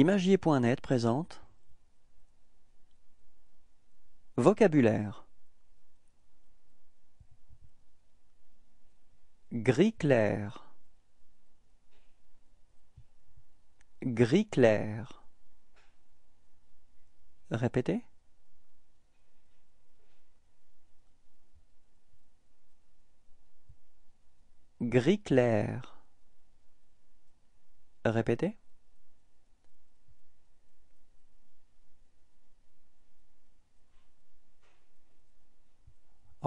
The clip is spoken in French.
Imagier.net présente Vocabulaire Gris clair Gris clair Répétez Gris clair Répétez